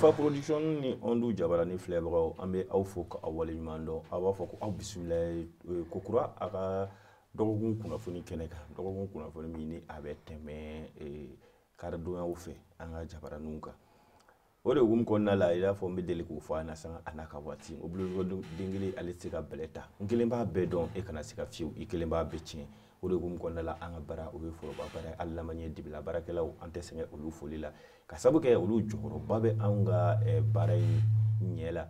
ifa production ni ondu jabarani filɛbagaw an bɛ aw fo k'aw waleɲuman dɔn aw b'a fɔ ko aw bisimilayi euh, kokura a ka dɔgɔkun kunnafoni kɛnɛ kan dɔgɔkun kunnafoni min ni a bɛ tɛmɛ karidonyaw fɛ an ka jabaraniw kan o de hukumu kɔnɔna la i y'a fɔ n bɛ deli k'o fɔ a na sanga a n'a ka waati o bolokɔrɔden kelen ale tɛ se ka bɛlɛ ta n kelen b'a bɛɛ dɔn e kana se ka fiyewu i kelen b'a bɛɛ tiɲɛ o de hukumu kɔnɔna la an ka baara o ye foroba baara hali n'an ma ɲɛ dibila baarakɛlaw an tɛ sɛgɛn olu foli la ka sabu kɛ olu jɔyɔrɔba bɛ anw ka baara in ɲɛ la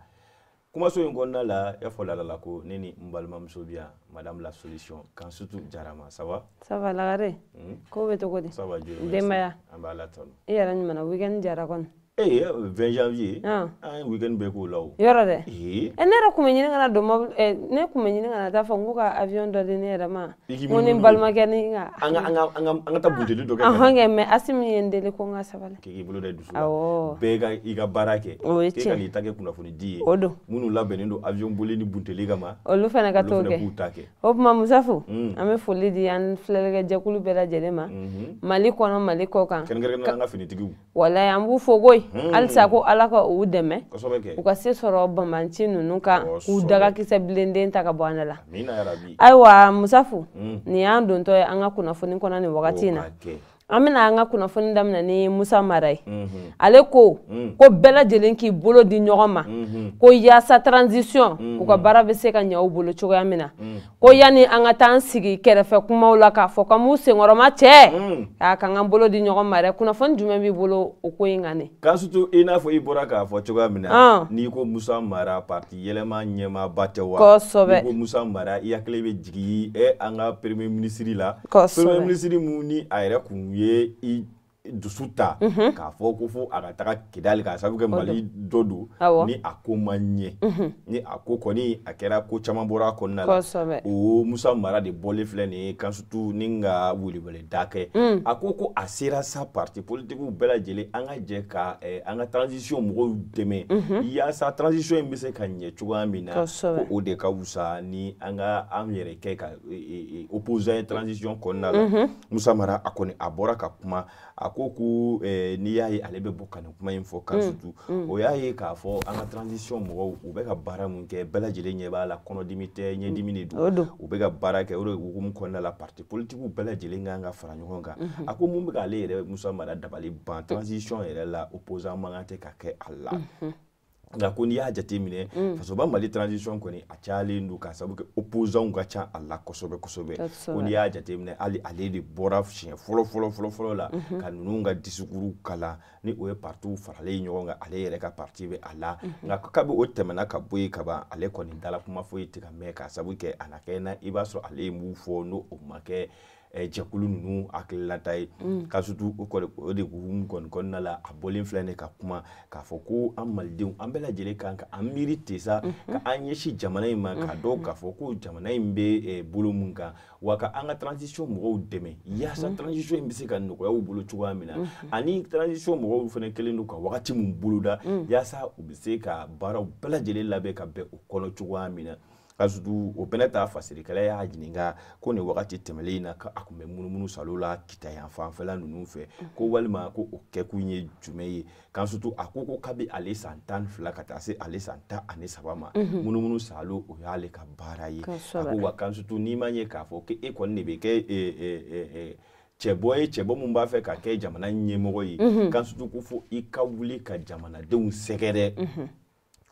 kumaso in kɔnɔna la ya fɔ lala la ko ne ni n balimamuso bi yan madame la solution kan sutu jarama ça va ça va lagare mm. ko bɛ cogo di ça va joli denbaya an b'a la tanu i yɛrɛ ɲumana weekend jara kɔni Eh, vingt janvier. An ah. ah, ye weekend bɛɛ k'o la o. Yɔrɔ dɛ. Ee. Ne yɛrɛ kun bɛ ɲini kana don mobili eh, ne kun bɛ ɲini kana taa fɔ n ko ka avion dɔ di ne yɛrɛ ma. N ko ni n balimakɛ ni n ka. An ka an ka an ka mais assez ye en deli ko a ça va. Qui k'i bolo da i Ah oh. Bega, il a baraké. ka baara kɛ. O ye que ye. K'e ka n'i ta kɛ kunnafoni di ye. O avion boli ni Olu fana ka t'o kɛ. Olu fana b'u ta kɛ. Musafu. Mm. An bɛ folie di an filɛlikɛjɛkulu bɛɛ lajɛlen ma. Mhm. Mali kɔnɔ Mali kɔ kan. Kɛrɛnkɛrɛnnenya la an ka finitigiw. Walahi an b'u fo halisa ko ala ka u dɛmɛ u ka se sɔrɔ bamanci ninnu kan k'u dagakisɛ bilenden ta ka bɔ an la ayiwa musafu nin y'an dontɔ ye an ka kunnafoni kɔnɔ nin wagati in na an bena an ka kunnafoni damina ni musa mara ye ale ko mm. ko bɛɛ lajɛlen k'i bolo di ɲɔgɔn ma ko yaasa transisiɔn u ka baara be se ka ɲaw bolo cogoya min na mm. ko yani an ka taa an sigi kɛrɛfɛ kumaw la k'a fɔ mm. ka m'u senkɔrɔma cɛɛ a kan kan bolo di ɲɔgɔn ma dɛ kunnafoni jumɛn b'i bolo o ko yi kan ne k'a sutu i n'a fɔ i bɔra k'a fɔ cogoya min na n'i ko musa mara parti yɛlɛma ɲɛmaba tɛ wa kosɛbɛ ko musa mara i hakili be jigi ɛ an ka premier ministiri la premier ministiri mu ni a yɛrɛ kun ye Et... i dusu ta mhm. k'a fɔ ko fo a ka taga kidali k'a sabu kɛ mali dɔ don ni a ko ma ɲɛ mhm. ni a ko kɔni a kɛra ko caman bɔra a kɔnɔna la o musa mara de bɔlen filɛ nin ye kansutu ni ka welewele da kɛ mm. a ko ko a sera sa parti politikiw bɛɛ lajɛlen an ka jɛ ka eh, an ka transition mɔgɔw dɛmɛ mhm. yaasa transition in bɛ se ka ɲɛ cogoya min na ko o de ka wusa ni an ka an yɛrɛ kɛ ka eh, eh, opposant ye transition kɔnɔna la musa mara a kɔni a bɔra ka kuma a ko ko eh, n'i y'a ye ale bɛ bɔ ka nin kuma in fɔ kan mm, sutu mm. o y'a ye k'a fɔ an ka transition mɔgɔw u bɛ ka baara mun kɛ bɛɛ lajɛlen ɲɛ b'a la kɔnɔdimi tɛ ɲɛdimi de don u bɛ ka baara kɛ o de hukumu kɔnɔna la parti politikiw bɛɛ lajɛlen kan ka fara ɲɔgɔn kan mm-hmm. a ko mun bɛ k'ale yɛrɛ Musa Mara dabali ban mm. transition yɛrɛ la opposant man kan tɛ ka kɛ a la mm-hmm. nka ko n'i y'a jateminɛ mm. fasoba mali transition kɔni a cayalen don k'a sabu kɛ opposants ka ca a la kosɛbɛ kosɛbɛ ko n'i y'a hali ale de bɔra siɲɛ fɔlɔ la mm -hmm. ka nunu ka disikuru kala ni o ye partiw faralen ɲɔgɔn ka ale yɛrɛ ka parti bɛ a la mm-hmm. nka kabi o tɛmɛna ka bɔ kaban ale kɔni dala kuma foyi tɛ ka mɛn k'a sabu kɛ a na kɛ na i b'a sɔrɔ ale ye mun fɔ n'o o ma kɛ Eh, jɛkulu ninnu hakililata ye mm. ka sutu o de hukumu kɔni kɔnɔna la a bɔlen filɛ ne ka kuma k'a fɔ ko an malidenw an bɛɛ lajɛlen kan ka an miiri ten sa mhm. ka an ɲɛsin jamana in ma k'a mhm. dɔn k'a fɔ ko jamana in bɛ eh, bolo mun kan wa ka an ka transition mɔgɔw dɛmɛ yaasa mhm. transition in bɛ se ka nɔgɔyaw bolo cogoya min na ani transition mɔgɔw fana kɛlen don ka wagati mun boloda mm. yaasa u bɛ se ka baaraw bɛɛ lajɛlen labɛn ka bɛn o kɔnɔ cogoya min na kasudu o fɛnɛ ta fasirikɛla y'a ɲininga ko nin wagati tɛmɛlen in na ka a kun bɛ munumunu salo la kitayan fanfɛla ninnu fɛ ko walima ko o kɛkun ye jumɛn ye kasutu a ko ko kabi ale san tan fila ka taa se ale san tan ani saba ma munumunu salo o y'ale ka baara ye a ko wa kasutu n'i ma ye k'a fɔ ko e kɔni de bɛ kɛ e, e, e, cɛbɔ ye cɛbɔ min b'a fɛ ka kɛ jamana ɲɛmɔgɔ ye kasutu ko fo i ka wuli ka jamanadenw sɛgɛrɛ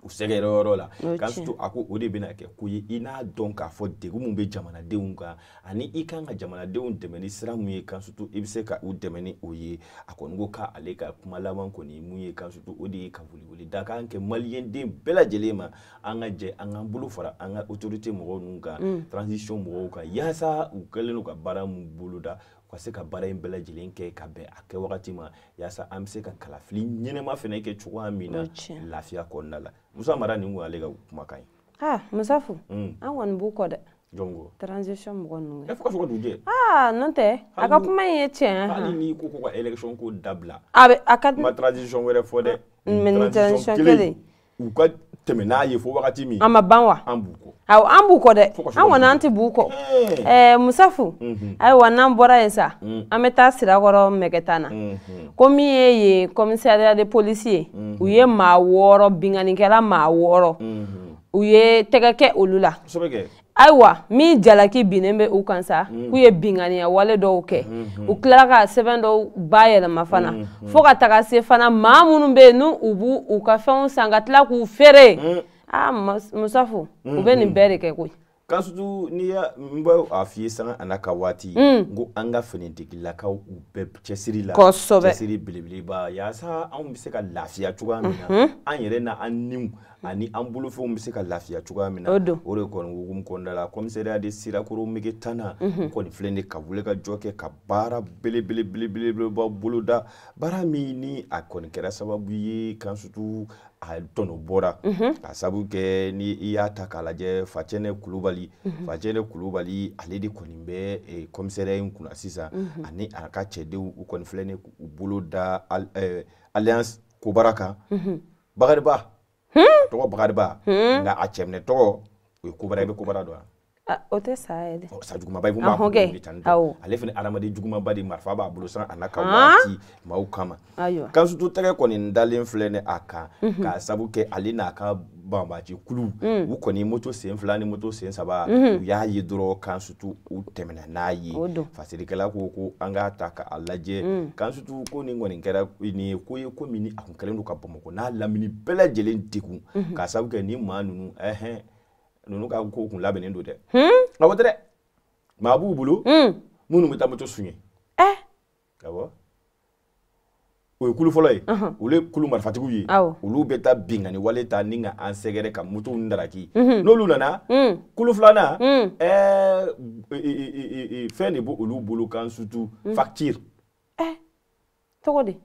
u sɛgɛrɛ yɔrɔ la kasitu mm. a ko o de bɛna kɛ ko ye i n'a dɔn k'a fɔ degun min bɛ jamanadenw kan ani i kan ka jamanadenw dɛmɛ ni sira mun ye kasutu i bɛ se ka u dɛmɛ ni o ye a kɔni ko k'ale ka kuma laban kɔni mun ye kasutu o de ye ka wuli da k'an kɛ maliyɛnden bɛɛ lajɛlen ma an ka jɛ an k'an bolo fara an ka autorité mɔgɔw ninnu kan transition mɔgɔw kan yaasa u kɛlen don ka baara mun boloda ka se ka baara in bɛɛ lajɛlen kɛ ka bɛn a kɛ wagati ma yaasa an bɛ se ka kalafili ɲɛnɛma fɛnɛ kɛ cogoya min na lafiya kɔnɔna la musa mara nin kun ale ka kumakan ye ha ah, musafu hmm. an kɔni b'u kɔ dɛ jɔngo transition mɔgɔ ninnu kɛ e, fo ka fɔ ka dugujɛ aa ah, n'o tɛ a ka kuma in ye tiɲɛ hali n'i ko ko ka élection ko dabila a bɛ a ka ma transition wɛrɛ fɔ dɛ ah, mais ni transition kelen u ka tɛmɛ n'a ye fo wagati min a ma ban wa an b'u kɔ awɔ an b'u kɔ dɛ an kɔni an tɛ b'u kɔ ɛɛ musafu ayiwa n'an bɔra yen sa an bɛ taa sirakɔrɔ mɛgɛtan na ko min ye yen commissariat de police ye u ye maa wɔɔrɔ binganikɛla maa wɔɔrɔ u ye tɛgɛ kɛ olu la kosɛbɛ ayiwa min jalaki binnen bɛ u kan sa mm. k'u ye binganiya wale dɔw kɛ mm -hmm. u tilala ka sɛbɛn dɔw bayɛlɛma fana mm -hmm. fɔɔ ka taga se fana maa minnu bɛ n'u u b'u u ka fɛnw san ka tila k'u feere mm. ah musafu mm -hmm. u bɛ nin mm-hmm. bɛɛ de kɛ koyi kasutu n'i ya n b'a a f'i sanga a n'a ka waati n ko an ka finitigilakaw u bɛɛ cɛsiri la kosɛbɛ cɛsiri belebeleba yaasa anw bɛ se ka lafiya cogoya min na an yɛrɛ na an niw ani an bolofɛnw bɛ se ka lafiya cogoya min na o de kɔni hukumu kɔnɔna la commissariat de sirakɔrɔ mege tan na n kɔni filɛ nin ka wuli ka jɔ kɛ ka baara belebelebelebeleba boloda baara min ni a kɔni kɛra sababu ye kan a tɔnɔ bɔra mhm. ka sabu kɛ ni i y'a ta k'a lajɛ facɛnɛ kulubali mhm. facɛnɛ kulubali ale de kɔni bɛ eh, kɔmisɛrɛ in kunna sisan mhm. ani a ka cɛdenw u kɔni filɛ ni u bolo da eh, alliance kobara kan bagariba hmm? tɔgɔ bagariba hmm? nka a cɛminɛ tɔgɔ o ye kobara i bɛ kobara Ah, o tɛ oh, sa yɛ dɛ sa jugumanba i b'a kun ah, de tan awɔ ale fana adamaden jugumanba de marifa b'a bolo san a n'a ka ah? waati maaw kama kansutu tɛgɛ kɔni dalen filɛ ni a kan mhm. k'a sabu kɛ ale n'a ka banbaci kulu mm. u kɔni moto sen fila ni moto sen saba mhm. u y'a ye dɔrɔn kansutu u tɛmɛna n'a ye faselikɛla ko ko an k'a ta k'a lajɛ kansutu ko nin kɔni kɛra nin ye ko ye ko min ni a kun kɛlen don ka bamakɔ n'a lamini bɛɛ lajɛlen degun k'a sabu kɛ nin maa ninnu ɛhɛn ninnu ka ko kun labɛnnen don dɛ hmm? awɔ tɛ dɛ maa b'u bolo hmm. minnu bɛ taa moto suɲɛ eh? awɔ o ye kulu fɔlɔ ye olu ye kulu marifatigiw ye olu bɛ taa binkani wale ta ni ka an sɛgɛrɛ ka motow ndaraki mhm. n'olu nana hmm. kulu filanan e, e, e, fɛn de b' olu bolo kan sutu facture cogo eh? di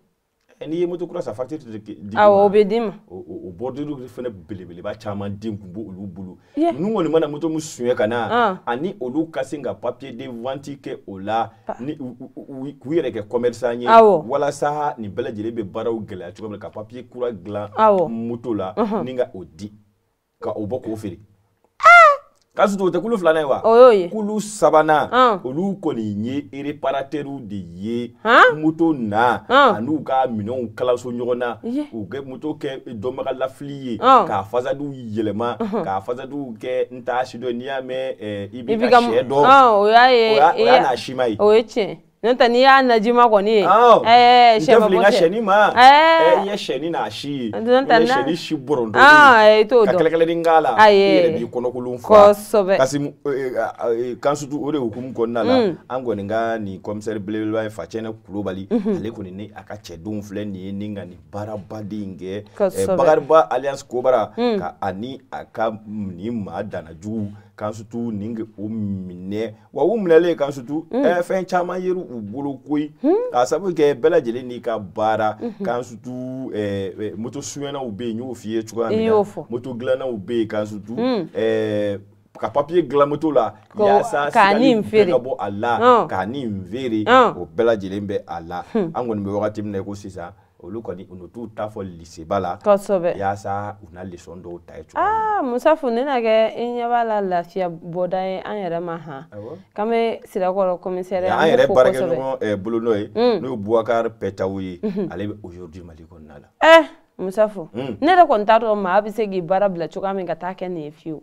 n'i ye moto kura san facture de di awɔ o bɛ d'i ma o bɔrɔdiliw fana belebeleba caman den tun b'olu bolo ninnu kɔni mana moto min suɲɛ ka na ah. ani olu ka se ka papier de vente kɛ o la ni k'u yɛrɛ kɛ commerçant ye walasa nin bɛɛ lajɛlen bɛ baaraw gɛlɛya cogo min na ka papier kura dilan moto la ni ka o di ka o bɔ k'o feere kasutu o tɛ kulu filanan ye wa o y'o ye kulu sabanan olu kɔni ye ereparatɛriw de ye moto na an'u ka minɛnw kalaso ɲɔgɔn eh, na u kɛ moto kɛ dɔnbaga lafili ye k'a fasadiw yɛlɛma k'a fasadiw kɛ n t'a si dɔn n'i y'a mɛn i b'i ka sɛ dɔn o y'a n'a sima ye o ye tiɲɛ n'o n'i y'a na jima kwa ɛɛ eh, eh, eh ma bɔ sɛ n ma ɛɛ i ye sɛni n'a shi ye na tɛ shi burundu ah eh t'o do ka kɛlɛkɛlɛnin k'a la i yɛrɛ b'i kɔnɔkolon fa kosɛbɛ kasi kansutu o de hukumu mm. kɔnɔna la an ni ka nin commissaire belebeleba ye Facɛnɛ Kulubali mhm. ale kɔni ni ni ka cɛdenw filɛ nin ye ni ka nin baaraba de in Alliance Kobara mm. ka ani a ka nin maa kan sutu nin o minɛ wa u minɛlen kan sutu mm. fɛn caman yeri u bolo koyi hmm. k'a sabu kɛ bɛɛ lajɛlen n'i ka baara mhm. kan sutu moto suyɛnnaw bɛ yen n y'o f'i ye cogoya min na moto dilannaw bɛ yen kan sutu hmm. ka papiye gilan moto la yaasa sigali ka bɔ a la oh. k'a ni feere oh. o bɛɛ lajɛlen bɛ a la hmm. an kɔni bɛ wagati min na i ko sisan olu kɔni u t'u ta fɔ liseba la kosɛbɛ yaasa u na lesɔn dɔw ta ye cogo min na. aa musafu ne na kɛ i ɲɛ b'a la lafiya bɔda ye an yɛrɛ ma han k'an bɛ sirakɔrɔ komisɛri an yɛrɛ baarakɛɲɔgɔn ɛɛ bolonɔ ye n'o ye buwakari mm. pɛtaw ye mhm. ale bɛ aujourd'hui mali kɔnɔna la. ɛɛ musafu mm. ne yɛrɛ kɔni t'a dɔn maa bɛ se k'i baara bila cogoya min ka taa kɛ nin ye fiyewu.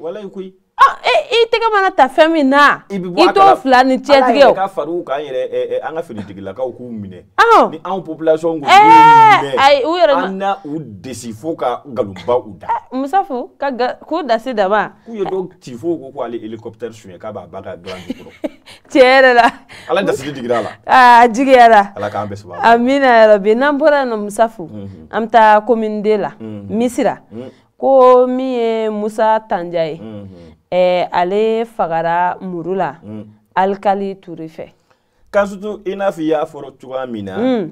walayi koyi. i ah, e, e tɛgɛ mana ta fɛn min na i t'o fila ni cɛtigɛ o ala yɛrɛ ka far'u kan yɛrɛ an ka finitigilakaw k'u minɛ ni anw population ko n'u minɛ an na u desi fo ka nkalonba u da musafu ka k'u dasi daba k'u ye dɔw ci fo ko ko hélicoptère suɲɛ k'a b'a ba ka gilan jukɔrɔ tiɲɛ yɛrɛ la ala dasili digir'a la aa jigiyara ala k'an bɛɛ sababa amina yarabi n'an bɔra yen nɔ musafu an bɛ taa commune 2 la misira ko min ye musa tanja ye eh, ale fagara muru la mm. alikali turi fɛ kasutu i n'a fɔ i y'a fɔrɔ cogoya min na mm.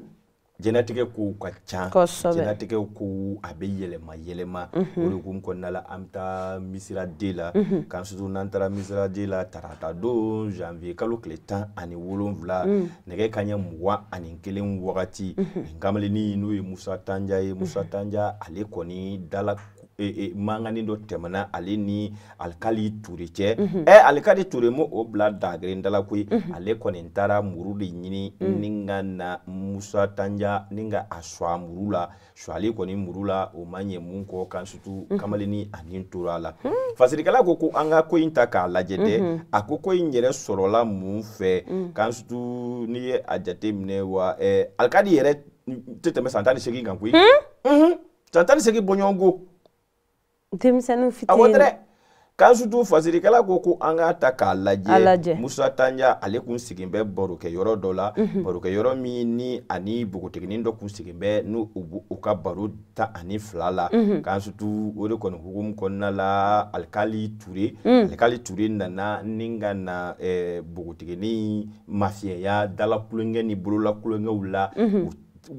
jɛnɛtigɛ kow ka ca kow a bɛ yɛlɛma yɛlɛma mm -hmm. o de kun kɔnɔna la an bɛ taa misira den la mm -hmm. n'an taara misira den la tarata don janvier kalo tile tan ani wolonfila mm. nɛgɛ ka mugan ani kelen wagati mhm. nin -hmm. n'o ye musa tanja ye mhm. musa tanja ale kɔni dala E, e, mangani dɔ tɛmɛna ale ni alikali ture cɛ ɛ mhm. e, alikali ture mo o bila dageren dala koyi mhm. ale kɔni taara muru de ɲini mm. ni ka na musa tanja mhm. ni ka a sɔ muru la sɔali kɔni muru la o ma ɲɛ mun kɔ kan sutu kamalenni ani tora la fasirikɛla ko ko an ka ko in ta k'a lajɛ dɛ a ko ko in yɛrɛ sɔrɔla mun fɛ kan sutu n'i ye a jate minɛ wa alikali yɛrɛ tɛ tɛmɛ san tan ni segin kan koyi san tan ni segin bɔɲɔgɔnko denmisɛnninw fitinin awɔ dɛrɛ kansutu fasirikɛla ko ko an k'a ta k'a lajɛ musa tanja ale kun sigin bɛ barokɛyɔrɔ dɔ la barokɛyɔrɔ yɔrɔ min ni ani bogotiginin dɔ kun sigin bɛ n'u u ka baro ta ani fila la kansutu o de kɔni hukumu kɔnɔna la alikali ture alikali ture nana ni ka na bogotiginin mafiyɛya dala kulonkɛ ni bolola kulonkɛw la u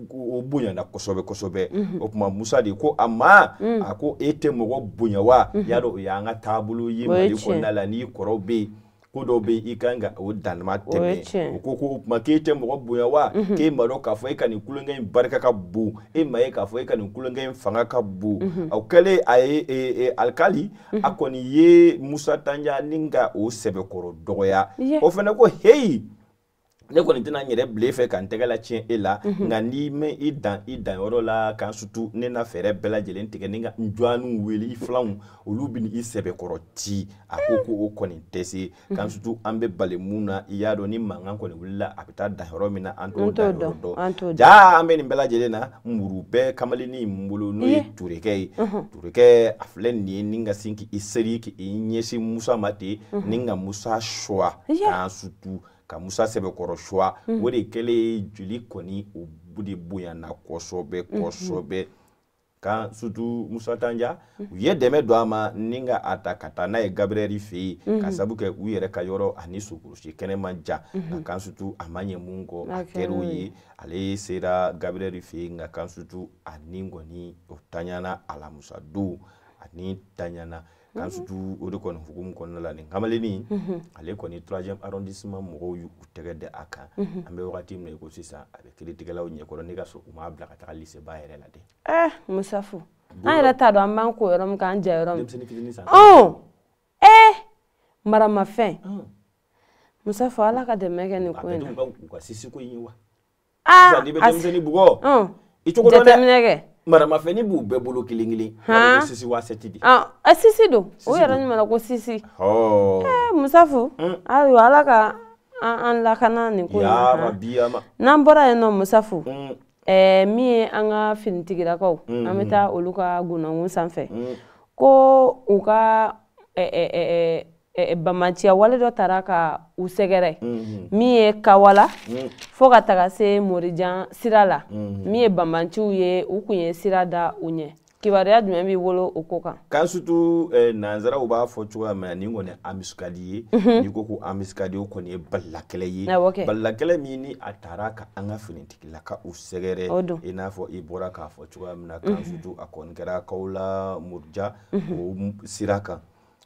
o bonyana kosɛbɛ kosɛbɛ mhm. o tuma musa de ko a ma a ko e tɛ mɔgɔ bonya wa y'a dɔn o y'an ka taabolo ye mali kɔnɔna la n'i kɔrɔw bɛ yen ko dɔw bɛ yen i kan ka o danma tɛmɛ o ko ko o tuma k'e tɛ mɔgɔ bonya wa mhm. k'e ma dɔn k'a fɔ e ka nin kulonkɛ in barika ka bon e ma ye k'a fɔ e ka nin kulonkɛ in fanga ka bon o kɛlen a ye alikali mhm. a kɔni ye musa tanja ni ka o sɛbɛkɔrɔ dɔgɔya o fana ko heyi. ne kɔni tɛna n yɛrɛ bila e fɛ ka n tɛgɛ la tiɲɛ e la mhm. nka n'i mɛn i dan i dan yɔrɔ la kan sutu ne na fɛɛrɛ bɛɛ lajɛlen tigɛ ni ka n jɔnniw wele i filanw olu bɛ n'i sɛbɛkɔrɔ ci a ko ko o kɔni tɛ se mhm. kan sutu an bɛ bali mun na i y'a dɔn ni mankan kɔni wulila a bɛ taa dan yɔrɔ min na an t'o dan yɔrɔ dɔn jaa an bɛ nin bɛɛ lajɛlen na muru bɛɛ kamalennin in bolo n'o ye turekɛ ye mhm. turekɛ a filɛ nin ye ni ka sin k'i seri k'i ɲɛsin musa ma ten ni ka musa suwa kan sutu ka musa sɛbɛkɔrɔ suwa mm. o de kɛlen ye joli kɔni o de bonyana kɔsɔbɛ kɔsɔbɛ kan sutu musa tanja u ye dɛmɛ don a ma ni ka a ta ka taa n'a ye gabriyɛli fɛ yen ka sabu kɛ u yɛrɛ ka yɔrɔ ani sogosi kɛnɛ ma ja nka kan sutu a ma ɲɛ mun kɔ a kɛr'o ye ale sera gabriyɛli fɛ yen nka kan sutu a ni kɔni o tanyana alamusa don ani tanyana kan sutu o de kɔni hukumu kɔnɔna la ni kamaleni mhm. ale kɔni troisième arrondissement mɔgɔw y u tɛgɛ de a kan an bɛ wagati min na i ko sisan a bɛ kiritigɛlaw ɲɛkɔrɔ ne ka sɔrɔ u m'a bila ka taga lise ba yɛrɛ la de eh, musafu an yɛrɛ t'a dɔn an b'an ko yɔrɔ min kan an jɛ yɔrɔ min e maramafɛn musafu ala ka dɛmɛ kɛ nin ko in na a bɛ dɔn ka sisi ko in ye wa ah, sisan n'i bɛ denmisɛnnin bugɔ i cogo dɔn dɛ jateminɛ kɛ maramafɛni b'u be bolo kelen kelen sisi wa sɛti ah a sisi do o yara ni mala ko sisi oh eh musafu ayiwa ala ka an la kana ni ko ya n'an bɔra yen nɔ musafu eh mi an ka ko an bɛ taa olu ka gunnakun sanfɛ ko eh eh bamaciya wale dɔ tara ka u sɛgɛrɛ min ye kawala fo ka taga se morijan sira la min ye banbanciw ye u kun ye sira da u ɲɛ kibaruya jumɛn b'i wolo o ko kan kan sutu eh, nanzaraw b'a fɔ cogoya mina nin kɔni amiskadi ye mm -hmm. ni ko ko amiskadi o kɔni ye balilakɛlɛ ye okay. balilakɛlɛ min ni a taara ka an ka finitigilaka u sɛgɛrɛ i n'a fɔ i bɔra k'a fɔ cogoya min na kan mm -hmm. sutu a kɔni kɛra kaw la murja mm -hmm. o sira kan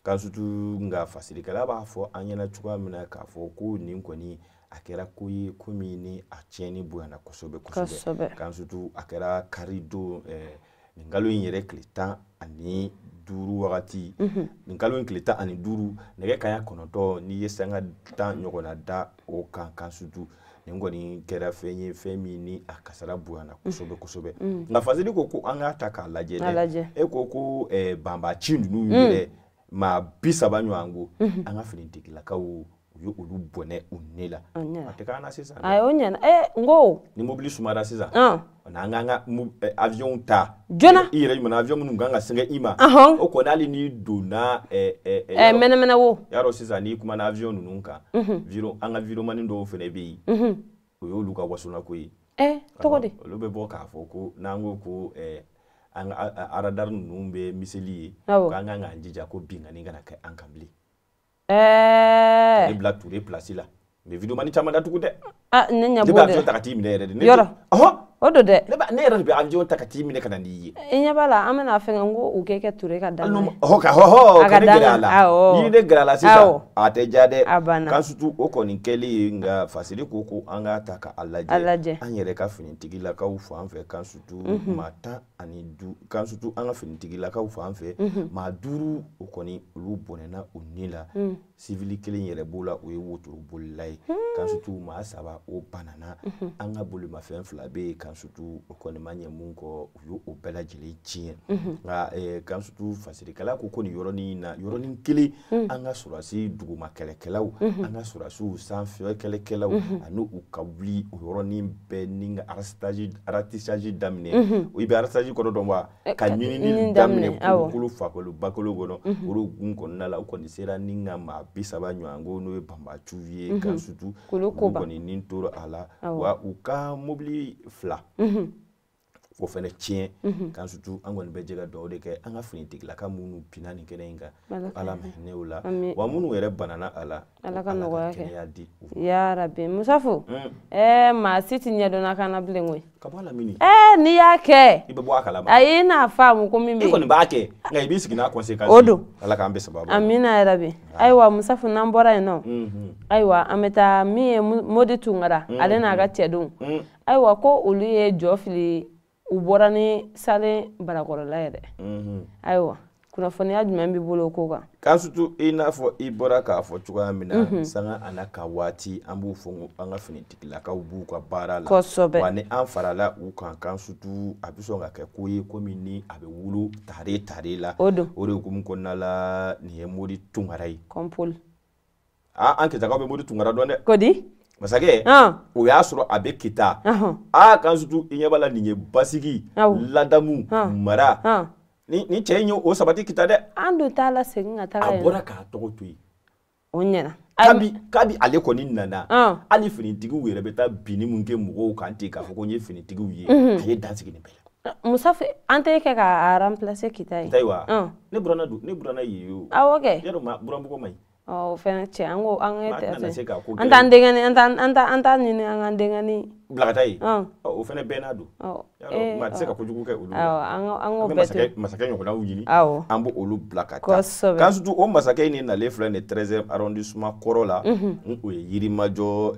kan sutu nka fasirikɛla b'a fɔ an ɲɛna cogoya min na k'a fɔ ko nin kɔni a kɛra ko ni a tiɲɛni bonyana kosɛbɛ kosɛbɛ kan sutu a kɛra kari don eh, nin kalo in yɛrɛ tile tan ani duru wagati mhm. mm nin kalo in tile tan ani duuru nɛgɛ kaɲa kɔnɔntɔn n'i ye sanga tan ɲɔgɔnna da o kan kan sutu nin kɔni kɛra fɛn ye fɛn min ni a kasara bonyana kosɛbɛ kosɛbɛ nka mm. faseli ko ko an k'a ta k'a lajɛ dɛ e ko ko eh, banbaci ninnu yɛrɛ mm. maa bi saba ɲɔgɔn ko an ka mhm. finitigilakaw ye olu bɔnɛ u ne la a tɛ k'an na sisan a y'o ɲɛna ɛ ee, n ko ni mobili sumara sisan n'an k'an ka avion ta joona i yɛrɛ ɲumana avion minnu kan ka sɛgɛn i ma o kɔni hali n'i donna mɛnɛmɛnɛ wo yarɔ sisan n'i kumana avion ninnu kan an ka viromani dɔw fana bɛ yen o y'olu ka wasolako ye tɔgɔ di olu bɛ bɔ k'a fɔ ko n'an ko ko an ka aradari ninnu bɛ miseli ye k'an kan k'an jija ko binkani kana kɛ an kan bilen ale bila ture plasi la mɛ videomani caman datugu dɛ ne ɲɛ b'o de la ne b'a fɛ ta ka t'i minɛ yɛrɛ de yɔrɔ o don dɛ ne ne yɛrɛ de bɛ avion ta ka t'i minɛ ka na n'i ye i e ɲɛ b'a la an bɛna fɛn kɛ n ko u kɛ kɛ ture ka dan hɔ ka hɔ hɔ ka ne gɛrɛ a la n'i ne gɛrɛ a la sisan a tɛ ja dɛ a banna kan sutu o kɔni kɛli ye nka fasiri ko ko an k'a ta ka a lajɛ a lajɛ an yɛrɛ ka finitigilakaw fan fɛ kan sutu mhm. maa tan ani du kan sutu an ka finitigilakaw fan fɛ mhm. maa duuru o kɔni olu bɔnɛna o ni la sivili mm. kelen yɛrɛ b'o la o ye wotoro bolila ye hmm. kan sutu maa saba o banana mhm. an ka bolimafɛn fila bɛ yen kan kan sutu o kɔni ma ɲɛ mun kɔ u y'o o bɛɛ lajɛlen tiɲɛ mhm. nka kan eh, sutu fasirikɛla ko ko nin yɔrɔnin na yɔrɔnin kelen an ka sɔrɔsi duguma kɛlɛkɛlaw an ka sɔrɔsiw sanfɛ kɛlɛkɛlaw ani u ka wuli o yɔrɔnin bɛɛ ni ka arasitaji aratisaji daminɛ i bɛ aratisaji kɔnɔ dɔn wa ka ɲinini daminɛ kolokolo fakolo bakolo kɔnɔ olu gun kɔnɔna la u kɔni sera ni ka maa bi saba ɲɔgɔn ko n'o ye banbaciw ye kan olu kɔni nin tora a la wa u ka mobili fila 嗯哼。o fɛnɛ tiɲɛ kan sutu an kɔni bɛ jɛ ka duwawu de kɛ an ka finitigilaka minnu binna nin kɛnɛ in ala minɛ o la wa minnu yɛrɛ banana a la ala ka nɔgɔya kɛ di ya rabi musafo mm. eh, maa si ti ɲɛdɔnna kan na bilen koyi ka bɔ a la mini eh, n'i y'a kɛ i bɛ bɔ a kalama ayi i n'a faamu ko min bɛ i kɔni b'a kɛ nka i b'i sigi n'a conséquence o don ala k'an bɛ sababu amina ya rabi ayiwa musafo n'an bɔra yen nɔ mm -hmm. ayiwa an bɛ taa min ye modi tunkara ale n'a ka cɛdenw ayiwa ko olu ye jɔ fili u bɔra ni sale barakɔrɔla ye dɛ mm-hmm. ayiwa kunnafoniya jumɛn b'i bolo ko kan kan sutu i n'a fɔ i bɔra k'a fɔ cogoya min na sanga a n'a ka waati an b'u fɔ ko an ka finitigilakaw b'u ka baara la kosɛbɛ wa ni an farala u kan kan sutu a bɛ sɔn ka kɛ ko ye ko ni a bɛ wolo tare tare la o don o de hukumu kɔnɔna la nin ye mori tunkara ye kɔnpoli ah, an an kɛta bɛ mori tunkara dɔn dɛ ko di masakɛ ah. o y'a sɔrɔ a bɛ kita aa ah, kan sutu i ɲɛ b'a la nin ye basigi ladamu ah. mara ni ni cɛ in ye o sabati kita dɛ an don t'a la segin ka taga a bɔra k'a tɔgɔ to yen o ɲɛna kabi kabi ale kɔni nana hali finitigiw yɛrɛ bɛ taa binni mun kɛ mɔgɔw kan ten k'a fɔ ko n ye finitigiw ye mhm. a ye dan sigi nin bɛɛ la musa fɛ an tɛ kɛ k'a remplacer kita ye kita ye wa ne buranna don ne buranna yen o awɔ kɛ yadɔ buranbugɔ man ɲi o fɛn cɛ an ko an e ka an t'an denkɛ ni an t'an t'a ɲini an k'an denkɛ ni. bilakata ye o fana bɛɛ n'a don e, maa tɛ se ka kojugu kɛ olu la an k'o bɛɛ to yen masakɛ ɲɔgɔnnaw ɲini an b'olu bila ka taa kosɛbɛ kan sutu o masakɛ in de nalen filɛ nin ye treizième arrondissement kɔrɔ la ni o ye yirimajɔ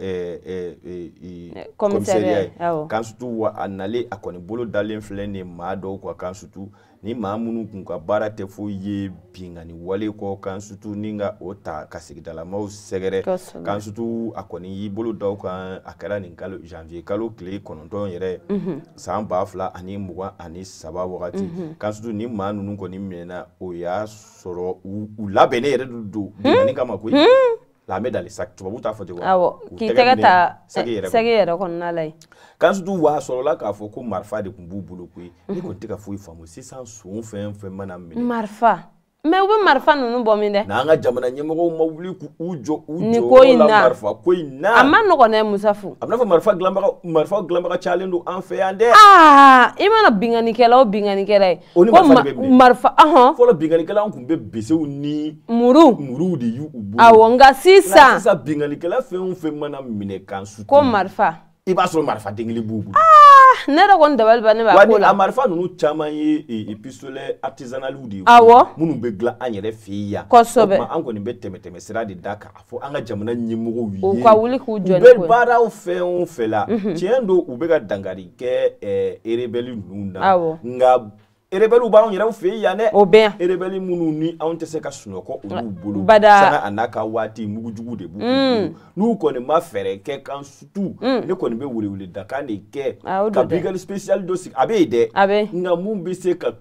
komisɛriya ye kan sutu wa a nalen a kɔni bolo dalen filɛ nin ye maa dɔw kan kan sutu. ni maa minnu kun ka baara tɛ foyi ye bingani wale kɔ kan sutu ni ka o ta ka sigidalamaw sɛgɛrɛ kan sutu a kɔni y'i bolo da o kan a kɛra nin kalo janvier kalo tile kɔnɔntɔn yɛrɛ mm -hmm. san ba fila ani mugan ani saba wagati mm -hmm. kan sutu ni maa ninnu kɔni minɛna o y'a sɔrɔ u labɛnnen yɛrɛ don bingani hmm? kama koyi. Hmm? La dali saki tubabu t'a fɔ ten wa. awɔ k'i tɛgɛ ta sɛgɛ yɛrɛ kɔnɔna la yen. kansutu wa a sɔrɔla k'a fɔ ko marifa de tun b'u bolo koyi ne kɔni tɛ ka foyi faamu sisan son fɛn fɛn mana minɛ. marifa. mɛ u bɛ marifa ninnu bɔ min dɛ. n'an ka jamana ɲɛmɔgɔw ma wuli k'u jɔ u jɔyɔrɔ la marifa ko in na. a ma nɔgɔn dɛ musafu. a bɛ n'a fɔ marifa dilanbaga marifa dilanbaga cayalen don an fɛ yan dɛ. aa i mana binganikɛla o binganikɛla ye. o ni marifa de bɛ bilen marifa ɔhɔn. fɔlɔ binganikɛla tun bɛ besew ni. muru muruw de y'u bolo. awɔ nka sisan nka sisan binganikɛla fɛn o fɛn mana minɛ k'an sutura. ko marifa. i b'a sɔrɔ marifaden kelen b'u bolo ah, ne yɛrɛ kɔni dabali banna ne b'a ko la wa marifa ninnu caman ye e, e, pistolet artisanaliw de ye awɔ minnu bɛ dilan an yɛrɛ fɛ yan kosɛbɛ o tuma an kɔni bɛ tɛmɛ tɛmɛ sira de da kan a fɔ an ka jamana ɲɛmɔgɔw ye u ka wuli k'u jɔ ni ko ye u bɛ baaraw fɛn o fɛn la mhm. tiɲɛ don u bɛ ka dankari kɛ ɛɛ rebelle ninnu na awɔ nka rebɛliw b'anw yɛrɛw fɛ yen yan dɛ o bɛ yan rebɛli minnu ni anw tɛ se ka sunɔgɔ olu bolo bada sanga a n'a ka waati mugujugu de b'u bolo mm. n'u kɔni ma fɛɛrɛ kɛ kan sutu mm. ne kɔni bɛ welewele dakan de kɛ ka bigali special dɔ sigi a bɛ yen dɛ a bɛ nka mun bɛ se ka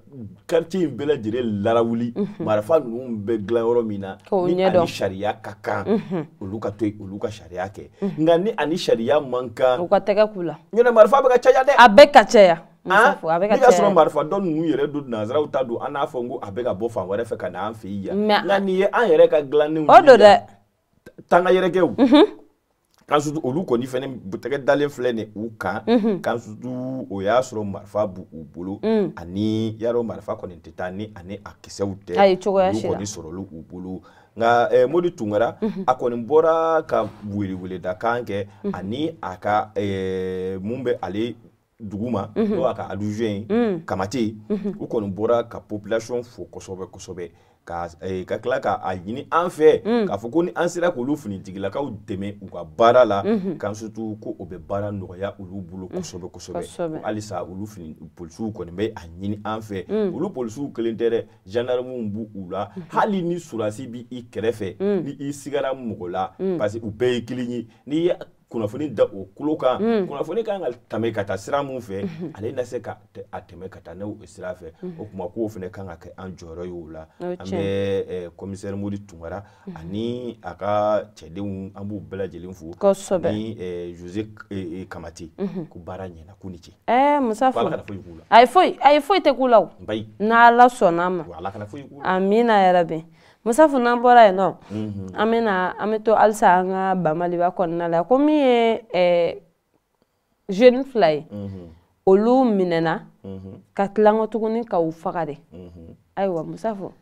quartier in bɛɛ lajɛlen larawuli marifa ninnu bɛ dilan yɔrɔ min na ni ani sariya ka kan olu ka to yen olu ka sariya kɛ nka ni ani sariya man kan u ka tɛgɛ k'u la ɲɔtɛ marifa bɛ ka caya dɛ a bɛ ka caya. n'i ka sɔrɔ marifa dɔ yɛrɛ ta an n'a fɔ ko a bɛ ka bɔ fan wɛrɛ fɛ ka na an fɛ yan nka nin ye an yɛrɛ ka dɛ tanga yɛrɛkɛw kansutu olu kɔni fɛnɛ tɛgɛ dalen filɛ ni u kan kansutu o y'a sɔrɔ marifa u bolo mm. ani yarɔ marifa kɔni tɛ ni ani a kisɛw tɛ kɔni sɔrɔlu u bolo nka eh, modi tungara mm -hmm. a kɔni bɔra ka weleweleda kan kɛ mm -hmm. ani a ka eh, mun bɛ ale dugu ma n'o mhm. y'a ka allusion ye mhm. kamate mhm. u kɔni bɔra ka population fo kosɛbɛ kosɛbɛ ka eh, ka tila k'a ɲini an fɛ k'a fɔ ko ni an sera k'olu finitigilakaw dɛmɛ u ka baara la kan surtout ko o bɛ baara nɔgɔya olu bolo kosɛbɛ kosɛbɛ halisa olu fini polisiw kɔni bɛ a ɲini an fɛ olu polisiw kelen tɛ dɛ gendarmew b'u u la hali ni surasi b'i kɛrɛfɛ ni i sigara mɔgɔ la parce que u bɛɛ ye kelen ye n'i kunnafoni da o kulo kan mm. kunnafoni kan ka tɛmɛ ka taa sira mun fɛ mhm. ale na se ka a tɛmɛ ka taa n'o sira fɛ mhm. o kuma k'o fana kan ka kɛ an jɔyɔrɔ ye o la an bɛ commissaire modi tunkara mhm. ani a ka cɛdenw an b'u bɛɛ lajɛlen fo kosɛbɛ ni jose kamate ko baara ɲɛna ko ni ce ɛɛ musa fo ala kana foyi k'u la a ye foyi a ye foyi tɛ k'u la o bayi n'ala sɔnn'a ma ala kana foyi k'u la amina yɛrɛ bɛn musafu n'an bɔra yen nɔ an bɛ na an bɛ to halisa an ka bamaliba kɔnɔna la ko min ye ɛɛ jeune fila ye olu minɛna ka tila n kɔ tuguni ka u faga de ayiwa musafu.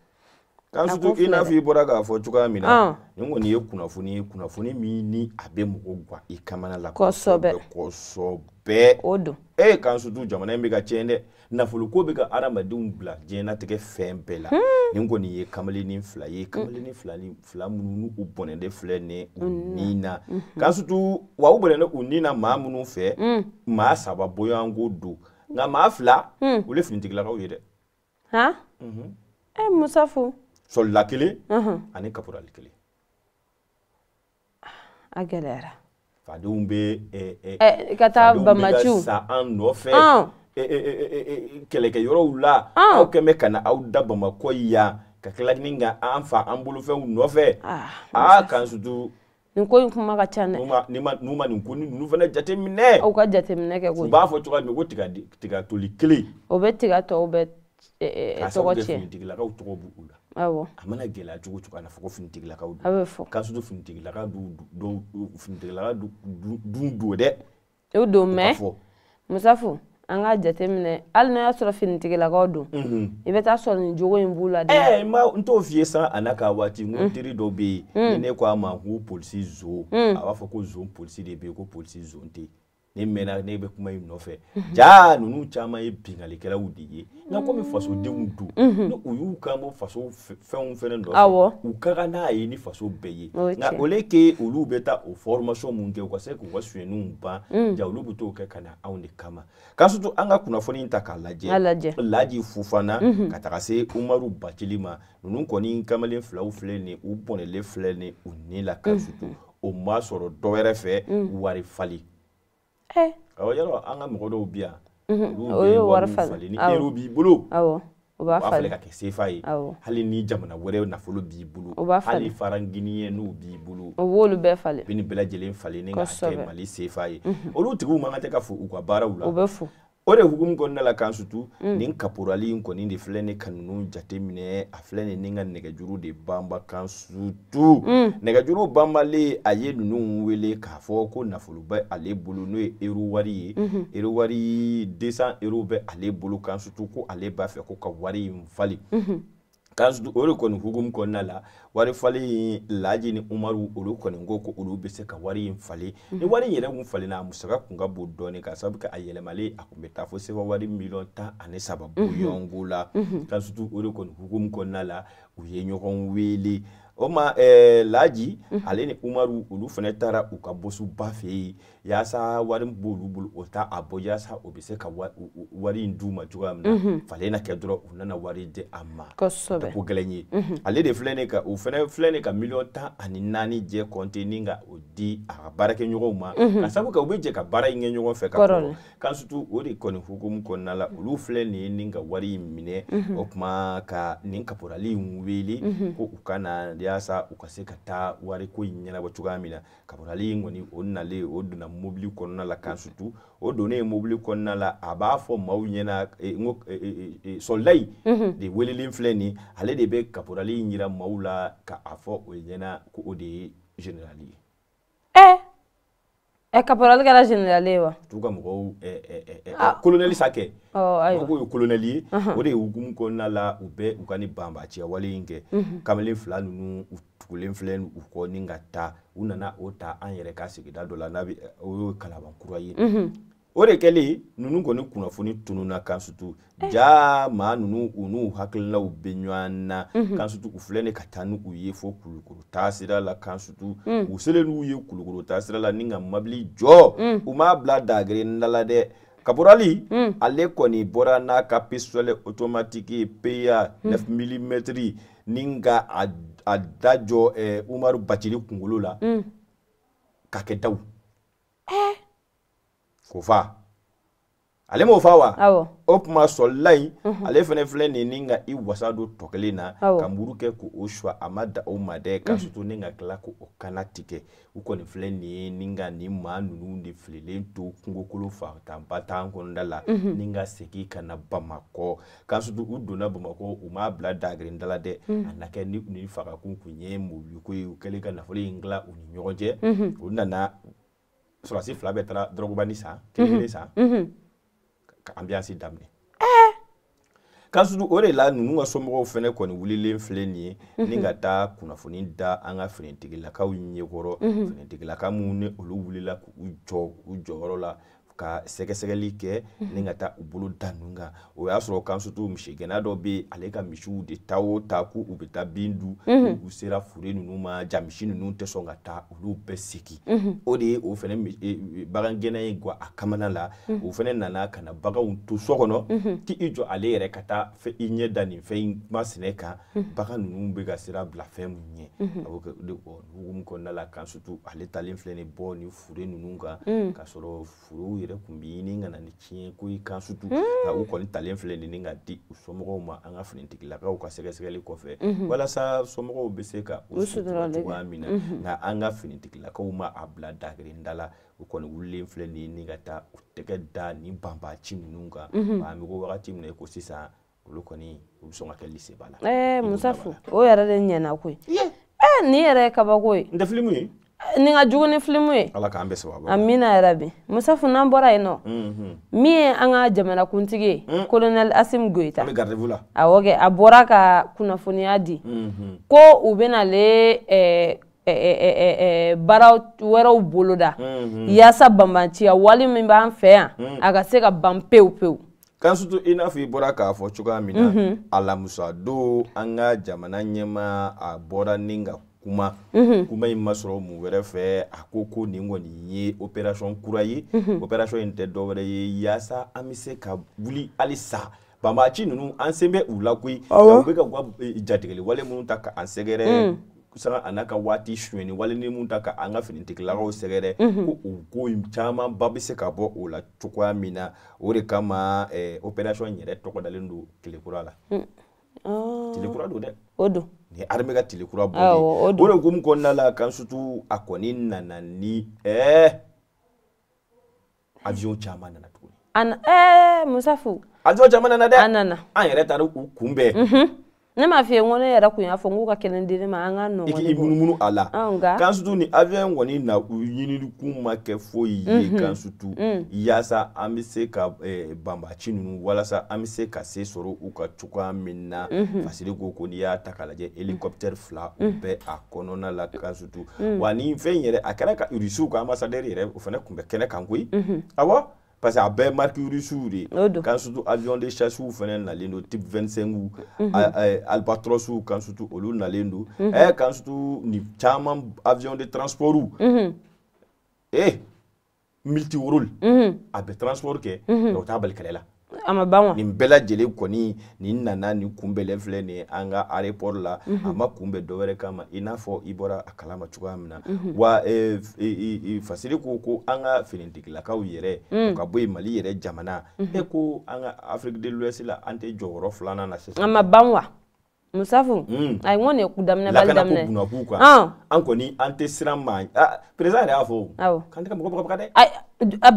kan sutu i n'a fɔ i bɔra k'a fɔ cogoya min na nin kɔni ye kunnafoni ye kunnafoni min ni a bɛ mɔgɔ gan i kamana la kosɛbɛ kosɛbɛ o don. e k'an sutu jamana in bɛ ka tiɲɛ dɛ nafoloko bɛ ka adamadenw bila diɲɛnatigɛ fɛn bɛɛ la hmm. nin kɔni ye kamalennin fila ye hmm. kamalennin fila ni fila minnu n'u u bɔnɛnen filɛ nin u hmm. nin na k'an sutu wa u bɔnɛnen u nin na maa minnu fɛ maa saba boyanko don nka maa fila olu ye finitigilakaw ye dɛ. han e eh, musafu. sɔlila kelen ani kaporali kelen. Ah, a gɛlɛyara. fadenw ah, ah, eh, eh, bɛ ka taa bamati fadenw bɛ ka san an nɔfɛ kɛlɛkɛyɔrɔw la aw kɛlen bɛ ka na aw da bamakɔ yan ka tila ni ka an fa an bolofɛnw nɔfɛ aa k'an sutu. nin ko in kuma ka ca dɛ n'u ma nin ko ni ninnu fana jateminɛ. aw ka jateminɛ kɛ koyi u b'a fɔ cogoya jumɛn ko tiga tiga toli kelen. o bɛ tiga tɔw bɛ tɔgɔ tiɲɛ ka sababu kɛ finitigilakaw tɔgɔ b'u la. awɔ a mana gɛlɛya cogo cogo a na fɔ ko finitigilakaw don a bɛ fɔ k'a sutu finitigilaka dun finitigilaka dun don dɛ e o don mɛ musafu an k'a jate minɛ hali n'a y'a sɔrɔ finitigilakaw don i bɛ taa sɔrɔ nin jogo in b'u la dɛ ɛɛ n b'a n t'o f'i ye san a n'a ka waati n ko mm. teri dɔ bɛ yen mm. ni ne ko a ma n ko polisi zon mm. a b'a fɔ ko zon polisi de bɛ yen ko polisi zon tɛ yen nemena nebe kuma inofe ja nunu chama e binga le kera udi ye na ko mi faso de udu no uyu ka mo faso fe un fe ndo awo u ka ga na yi ni faso beye na oleke ulu beta o formation mu nge kwa se ku wasu nu mpa mm. ja ulu buto ka kana au ni kama kaso tu anga kuna foni nta ka laje laje fufana mhm. kataka se umaru bachilima nunu ko ni kama le flau fleni u bone le fleni u ni la kaso tu o mhm. ma soro do wɛrɛ mm. fɛ wari fali Eh. yɔrɔ an ka mɔgɔ dɔw bi yan mhm. olu ye wari falen ni ɛriw e b'i bolo u b'a falen ka kɛ sefa ye hali ni jamana wɛrɛ nafolo b'i bolo hali faranginiya n'u b'i bolo u b'olu bɛɛ falen u bɛ nin bɛɛ lajɛlen falen ni k'a kɛ mali sefa ye mhm. olu tigiw man kan tɛ ka fo u ka baaraw la u bɛ fo o de hukumu kɔnɔna la kan sutu mm. nin kaporali in kɔni de filɛ ne ka jate minɛ a filɛ nin ni ka nɛgɛjuru de banba kan sutu mm. nɛgɛjuru banbalen a ye ninnu wele k'a fɔ ko nafolo bɛ ale bolo n'o ye eru wari ye mm-hmm. eru wari 200 eru bɛ ale bolo kan sutu ko ale b'a fɛ ko ka wari in falen mm-hmm. kasudu o de kɔni hukumu kɔnɔna la wari fali in laji ni umaru olu kɔni ko ko olu bɛ se ka wari in falen mm. ni wari in yɛrɛ kun falenna a musaka kun ka bon dɔɔni ka sabu kɛ a yɛlɛmalen a kun bɛ taa fo seba wari miliyɔn tan ani saba mm-hmm. bonyɔn ko la mm-hmm. kasudu o de kɔni hukumu kɔnɔna la u ye ɲɔgɔn wele o ma ɛɛ laji mm-hmm. ale ni umaru olu fana taara u ka bosoba fɛ yen. yasa warin min b'olu bolo o ta a bɔ yaasa o bɛ se ka wari in d'u ma cogoya min na mhm. falen na kɛ dɔrɔn u wari di a ma kosɛbɛ ko gɛlɛn ye mhm. ale de flene ka o fene flene ka million ta ani nani je kɔnte ni ka di a barake baarakɛɲɔgɔnw ma mhm. ka sabu kɛ u bɛ ka bara inge kɛ fe ka kɔrɔ kan sutu o de hukum hukumu kɔnɔna la olu flene nin ni ka wari mine minɛ o tuma ka nin kaporali in wele ko u ka na yaasa u ka se ka taa wariko in ɲɛnabɔ cogoya min na mobili kɔnɔna la kan sutu o donnen ye mobili kɔnɔna la a b'a fɔ maaw ɲɛna e, n ko e, e, soldat in de welelen filɛ nin ale de bɛ kaporali in yira maaw la ka a fɔ o ɲɛna ko o de ye général ye e caporal kɛra général ye wa? U t'u ka mɔgɔw ɛ sa kɛ. Mɔgɔw ye colonel ye. O de ye hukumu kɔnɔna la u bɛ u ka nin banbanciya wale in kɛ. Mm-hmm. Kamalen fila ninnu u tugulen filɛ u kɔ ni ka taa u nana o ta an yɛrɛ ka sigida dɔ la n'a bɛ o ye Kalaban kura ye o de kɛle nunu kɔni kunnafoni tununa kansutu sutu eh. ja maa nunu u n'u hakilinaw bɛ ɲɔgɔn na kan u filɛ ne ka taa ni u ye fo kulukoro taa sira la kan mm. u selen n'u ye kulukoro taa sira la ni ka mobili jɔ mm. u m'a bila dagere la dɛ kaporali mm. ale kɔni bɔra n'a ka pistolet automatique PA 9 mm ni ka a umaru bacili kunkolo la ka kɛ daw. Eh k'o fa ale m'o fa wa awɔ o tuma sɔlila in ale fana filɛ nin ni ka i wasa don tɔ kelen na ka muru kɛ k'o suwa a ma da o ma dɛ ka sutu ni ka tila k'o kana tigɛ u kɔni filɛ nin ye ni ka nin maa ninnu de fililen to kungokolo fantanba t'an kɔnɔda la ni ka segin ka na bamakɔ ka sutu u donna bamakɔ u m'a bila dagirinda la dɛ a na kɛ ni nin fagakun tun ye mɔbili ko ye u kɛlen ka nafolo in dilan u ni ɲɔgɔn cɛ u nana sɔrɔsi fila bɛɛ taara dɔrɔgubani san mhm. kelen san mhm. ka anbiyansi daminɛ eh. kasudu o de la mhm. ninnu ka somɔgɔw fɛnɛ kɔni wulilen filɛ nin ye ni ka taa kunnafoni da an ka finitigilakaw ɲɛkɔrɔ finitigilaka minnu ni olu wulila k'u jɔ u jɔyɔrɔ la ka sɛgɛsɛgɛli kɛ ni ka taa u bolo da ninnu kan o y'a sɔrɔ kan sutu misigɛnna dɔ bɛ yen ale ka misiw de ta o ta ko u bɛ taa bin dun u sera fure ninnu ma ja misi ninnu tɛ sɔn ka taa olu bɛɛ segin o de ye o fana e, bagangɛnna ye guwa a kamana la o fana nana ka na baganw to so kɔnɔ ti i jɔ ale yɛrɛ ka taa i ɲɛ da nin fɛn in kuma sɛnɛ kan bagan ninnu bɛ ka sira bila fɛn mun ɲɛ a b'o kɛ o de kɔ hukumu kɔnɔna la kan sutu ale talen filɛ nin bɔ nin fure ninnu kan k'a sɔrɔ furuw yɛrɛ kun b'i ɲini ka mhm. mhm. na ni tiɲɛ ko i kan sutu nka u kɔni talen filɛ nin ka di u somɔgɔw ma an ka finitigilakaw ka sɛgɛsɛgɛli kɔfɛ walasa somɔgɔw bɛ se ka u sutura cogoya min na nka an ka finitigilakaw ma a bila dagirin da la u kɔni wulilen filɛ nin ni ka taa u tɛgɛ da mhm. nin banbaci ninnu kan an bɛ ko wagati min na i ko sisan olu kɔni u bɛ sɔn ka kɛ liseba la eh, musafu o yɛrɛ de ɲɛna koyi ni yɛrɛ ye kabako ye n tɛ filimu ye ni ka jugu ni filimu ye ala k'an bɛ sababa amina yɛrɛ bi musa fun n'an bɔra yen nɔ min ye an ka jamanakuntigi ye kolonɛl asim goyita awɔ kɛ a bɔra ka kunnafoniya di ko u bɛna ale baara wɛrɛw boloda yaasa banbanciya wali min b'an fɛ yan a ka se ka ban pewu pewu kan sutu i n'a fɔ i bɔra k'a fɔ cogoya min na alamusadon an ka jamana ɲɛma a bɔra ni ka kuma mhm. kuma in ma sɔrɔ mun wɛrɛ fɛ a ko ko nin kɔni ye opération kura ye mhm. opération in tɛ dɔwɛrɛ ye yaasa an bɛ se ka wuli halisa banbaci ninnu an sen bɛ u la koyi u bɛ ka u ka e, jatigɛli wale minnu ta k'an sɛgɛrɛ mhm. sanga a n'a ka waati suɲɛni wale ni mun ta ka an ka finitigilakaw sɛgɛrɛ ko o ko caman ba bɛ se ka bɔ o la cogoya min na o de kama opération in yɛrɛ tɔgɔ dalen don tilekura la tilekura mm. don dɛ odo ni arme ka tili kura bɔli awɔ o don o de hukumu kɔnɔna la Kansutu a kɔni nana ni ɛɛ avion caman nana tuguni. ana na ɛɛ Musafu. avion caman nana dɛ a nana an yɛrɛ taara u kunbɛn. Mhm. ne m'a f'i ye ko ne yɛrɛ kun y'a fɔ n k'u ka kelen di ne ma an ka nɔ i munumunu a la kansutu ni avion kɔni na u ɲinilikun ma kɛ foyi ye kansutu mm. yaasa an bɛ se ka banbaci ninnu walasa an bɛ se ka se sɔrɔ u ka cogoya min na fasiri ko ko n'i y'a ta k'a lajɛ hélicoptère fila u mm. bɛ a kɔnɔna la kansutu mm. wa ni fɛn in yɛrɛ a kɛra ka rusiw ka ambassadeur yɛrɛ o fana tun bɛ kɛnɛ kan koyi awɔ. parce que a bɛɛ marque rusuw de ye kan surtout avion de chasseuw fɛnɛ nalen do type 25 albatrosw kan surtout olu nalen do ɛ mhm. kan eh, surtout ni caman avion de transportw e multiworol a bɛ transport kɛ u t'a bali kɛlɛ la a ma ban wa nin bɛɛ lajɛlen kɔni nin nana nin kunbɛlɛn filɛ nin ye an ka aéroport la mhm. a ma kunbɛn dɔwɛrɛ kama i n'a fɔ i bɔra a kalama cogoya min na mhm. wa e, e, e, fasiri ko ko an ka finitigilakaw yɛrɛ mhm. ka bɔ yen mali yɛrɛ jamana e ko an ka afiriki de l'ouest la an tɛ jɔyɔrɔ filanan na sisan a ma ban wa musafu mm. ayi n ko ku daminɛ bali daminɛ lakana ko bunakun kan ah. an kɔni an tɛ siran maa ah, président yɛrɛ y'a fɔ awɔ k'an tɛ ka mɔgɔ bagabaga dɛ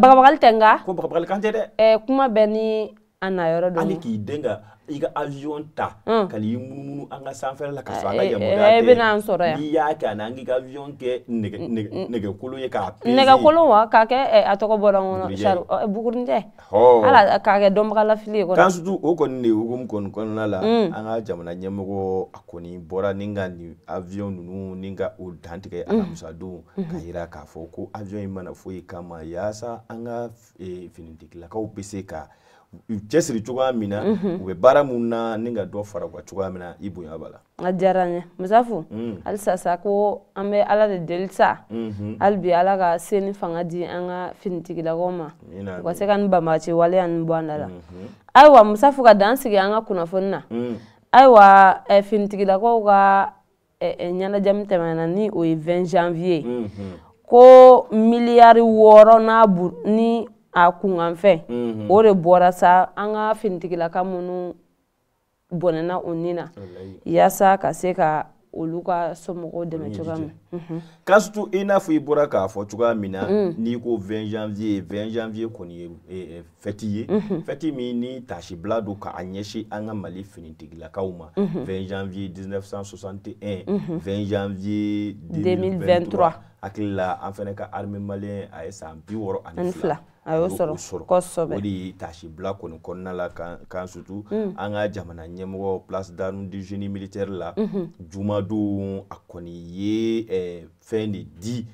bagabagali tɛ nka ko bagabagali kan tɛ dɛ kuma bɛ ni a nayɔrɔ don hali k'i den ka Mm. i eh, eh, eh, ka avion ta mm, mm. ka n'i munumunu an mm-hmm. ka sanfɛla la ka sɔrɔ an ka yamaruya y'a kɛ a na an k'i ka avion kɛ nɛgɛkolon ye k'a peze nɛgɛkolon wa k'a kɛ a tɔgɔ bɔra n kɔnɔ sari bugurinjɛ ala k'a kɛ dɔnbagalafili ye kɔni kansutu o kɔni de hukumu kɔni kɔnɔna la an ka jamana ɲɛmɔgɔ a kɔni bɔra ni ka nin avion ninnu ni ka o dantigɛ alamisadon k'a jira k'a fɔ ko avion in mana foyi kama yaasa an ka finitigilakaw bɛ se ka cɛsiri cogoya min na mhm. u bɛ baara mun na ni ka dɔ fara u ka cogoya min na i bonya b'a la a diyara n ye musafu halisa mm. sa ko an bɛ ala de deli sa hali mhm. bi ala ka se mhm. mm. eh, eh, eh, ni fanga di an ka finitigilakaw ma u ka se ka nin banbaci waleya nin bɔ an da la ayiwa musafu ka dan sigi an ka kunnafoni na ayiwa finitigilakaw ka ɲɛnajɛ min tɛmɛna ni o ye 20 janvier ko miliyari wɔɔrɔ n'a ni a kunkan fɛ mhm. o de bɔra sa an ka finitigilaka minnu bɔnɛna o ni na yaasa ka se ka olu ka somɔgɔw dɛmɛ cogoya min mhm. ka sutu i n'a fɔ i bɔra k'a fɔ cogoya min na mm. n'i ko 20 janvier 20 janvier kɔni ye e, e, fɛti ye mhm. fɛti min ni tasibila don k'a ɲɛsin an ka mali finitigilakaw ma 20 janvier 1961 20 janvier 2023 hakili la an fɛnɛ ka armée maliyɛn a ye san bi wɔɔrɔ ani fila a y'o sɔrɔ kosɛbɛ o de ye tasibila kɔni kɔnɔna la kan sutu mm. an ka jamana ɲɛmɔgɔ place d'arme du génie militaire la jumadon a kɔni ye fɛn de di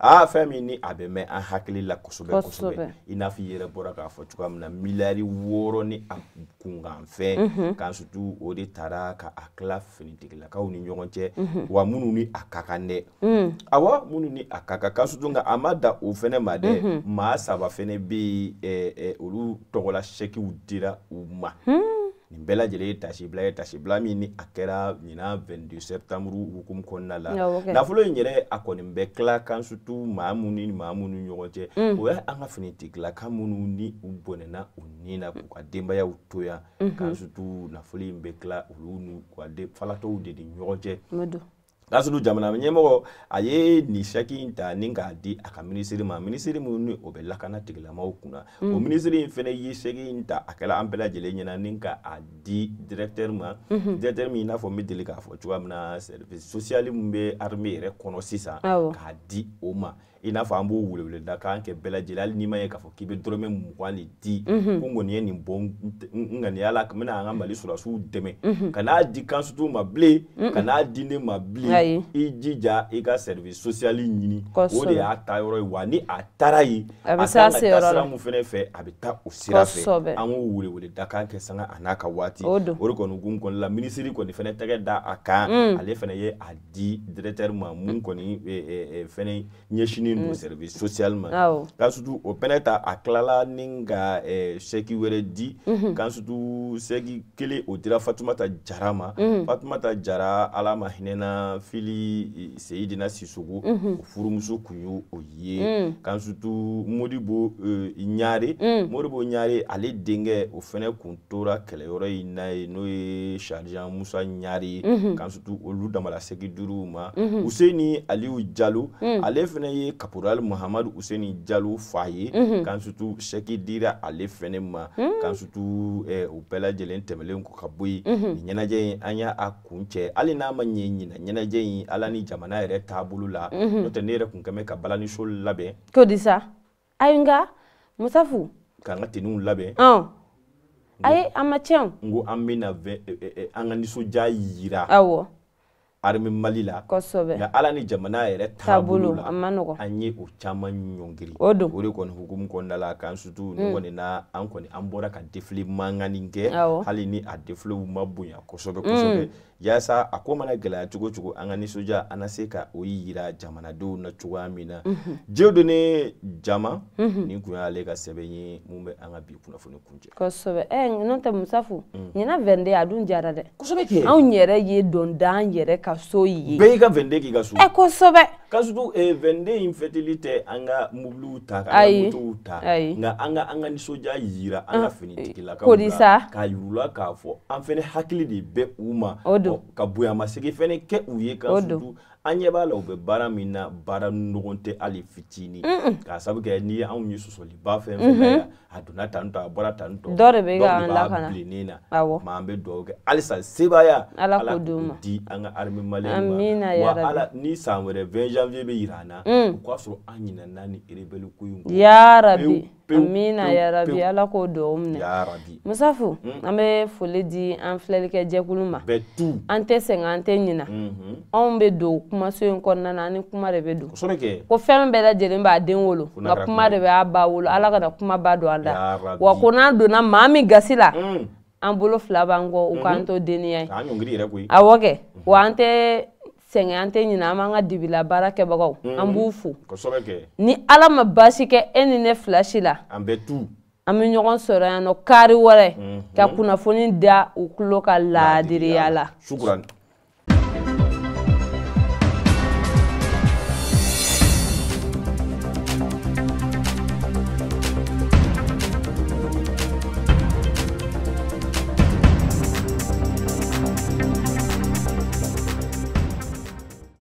aa fɛn min ni a bɛ mɛn an hakili la kosɛbɛ kosɛbɛ i n'a fɔ i yɛrɛ bɔra k'a fɔ cogoya min na miliyari wɔɔrɔ ni a kunkanfɛn kan sutu o de taara ka a tila finitigilakaw ni ɲɔgɔn cɛ wa minnu ni a ka kan dɛ mm. awɔ minnu ni a ka kan kan sutu nka a ma da o fɛnɛ ma dɛ maa saba fɛnɛ bɛ yen olu tɔgɔla sɛkiw dira u ma. Hmm. nin bɛɛ lajɛlen ye tasibila ye tasibila min ni a kɛra ɲina 22 septembre hukumu kɔnɔna la oh, nafolo in yɛrɛ a kɔni bɛ tila kan surtout maa minnu ni maa minnu ni ɲɔgɔn cɛ o ye an ka finitigilaka minnu ni u bɔnɛna u ni na k'u ka denbayaw to yan mhm. kan surtout nafolo in bɛ kla olu n'u ka falatɔw de ni ɲɔgɔn cɛ lasulu jamana ɲɛmɔgɔ a ye nin saki in ta ni k'a di a ka minisiri ma minisiri min ni o bɛ lakana tigilamaaw kunna o minisiri in fɛnɛ ye saki in ta a kɛla an bɛɛ lajɛlen ɲɛna ni ka a di directeur ma directeur min i n'a fɔ n bɛ deli k'a fɔ cogoya min na service sociali min bɛ armée yɛrɛ kɔnɔ sisan k'a di o ma i n'a fɔ an b'o weleweleda kan kɛ bɛɛ lajɛlen hali n'i ma ye k'a fɔ k'i bɛ dɔrɔmɛ mugan de di ko n kɔni ye nin bɔ n ŋaniya la n bɛna an ka mali sɔrɔsiw dɛmɛ ka n'a di kansutu ma bilen ka n'a di ne ma bilen i jija i ka service social ɲini o de y'a ta yɔrɔ ye wa ni a taara yen a bɛ taa sira min fɛ a bɛ taa o sira fɛ an k'o weleweleda kan kɛ sanga a n'a ka waati o de kɔni hukumu kɔnɔna la minisiri kɔni fɛnɛ tɛgɛ da a kan mm. ale fɛnɛ ye a di directeur ma mun kɔni eh, eh, eh, fɛnɛ ɲɛsinnen ɲinini mm. n'o service socialement kan ah oh. sutu o fɛnɛ ta a kilala ni ka sɛki eh, wɛrɛ di kan mm-hmm. sutu sɛki kelen o dira fatumata jara ma mm-hmm. fatumata jara ala ma hinɛna fili seyidina sisogo o mm-hmm. furumuso kun ye o mm. ye kan sutu modibo ɲare euh, mm. modibo ɲare ale denkɛ o fɛnɛ kun tora kɛlɛyɔrɔ yi na ye n'o ye sarijan musa ɲare ye kan sutu olu damalasegi duruw ma useni aliu jalo ale fɛnɛ ye caporal muhamadu useni jalo fa ye mhm. kan sutu sɛki dira ale fɛnɛ ma hmm. kan sutu eh, o bɛɛ lajɛlen tɛmɛlen ko ka bɔ yen mhm. nin ɲɛnajɛ in an y'a a kun cɛ hali n'a ma ɲɛ ɲina ɲɛnajɛ in ala ni jamana yɛrɛ taabolo la mhm. n'o tɛ ne yɛrɛ kun kɛmɛ ka balaniso labɛn ko disa ayi nka musafu k'an ka teniw labɛn ayi a ma tiɲɛ n ko an bɛna eh, eh, an ka nisɔndiya yira awɔ armi mali la kosɛbɛ nka ala ni jamana yɛrɛ taabolo la a ma an ye o caman ɲɔngiri o don o de kɔni hukumu kɔnɔna la k'an sutu mm. ne kɔni na an kɔni an bɔra ka défilé mangani kɛ hali ni a défiléw ma bonya kosɛbɛ kosɛbɛ yaasa a ko mana gɛlɛya cogo cogo an ka nisɔndiya an na se ka o yira jamanadenw na cogoya min na diɲɛ don ne jama nin tun y'ale ka sɛbɛn ye mun bɛ an ka bi kunnafoni kuncɛ kosɛbɛ ɛ n'o tɛ musafu ɲinan 22 a dun jara dɛ kosɛbɛ kɛ anw yɛrɛ ye dɔn dan an yɛrɛ ka ka so ye bɛɛ y'i ka vɛnde k'i ka so ɛ eh, kosɛbɛ ka sutu eh, vɛnde in fɛteli tɛ an ka mobiliw ta ka motow ta nka an ka an ka nisɔndiya yira an ka ah, finitigilakaw la k'a yir'u k'a fɔ an fɛnɛ hakili de bɛ u ma ka bonyamasegin fɛnɛ kɛ u ye ka sutu an ɲɛ b'a la u bɛ baara min na baara nɔgɔn tɛ hali fitini k'a sabu kɛ n'i ye anw ye sɔsɔliba fɛn fɛn na mm-hmm. yan a donna tan tɔ a bɔra tan tɔ dɔ de bɛ ka an lakana bilennen na awɔ maa an bɛ dugawu kɛ halisa sebaya ala k'o di u ma di an ka armée maliyɛn ma amina yarabi wa ala ni san wɛrɛ 20 janvier bɛ jira an na mm. o k'a sɔrɔ an ɲinɛna ni rebelle ko in kɔ yarabi pewu amina yarabi ala k'o duwawu minɛ musafu hmm? an bɛ foli di an filɛlikɛ jɛkulu ma bɛɛ an tɛ sɛgɛn an tɛ ɲina anw bɛ don kumaso in kɔnɔna na an ni kuma de bɛ don kosɛbɛ kɛ ko fɛn bɛɛ lajɛlen b'a den wolo nka kuma de b'a ba wolo ala kana kumaba don a la wa ko n'an donna maa min gasi la hmm. an bolo fila b'an kɔ u k'an to deniya ye awɔ kɛ wa an tɛ sɛgɛn an tɛ ɲina an b'an ka dibila baara kɛbagaw mm-hmm. an b'u fo ni ala ma baasi kɛ e ni ne fila si la an bɛ ɲɔgɔn sɔrɔ yan nɔ kaari wɛrɛ mm-hmm. ka kunnafoni da u tulo ka laadiriyala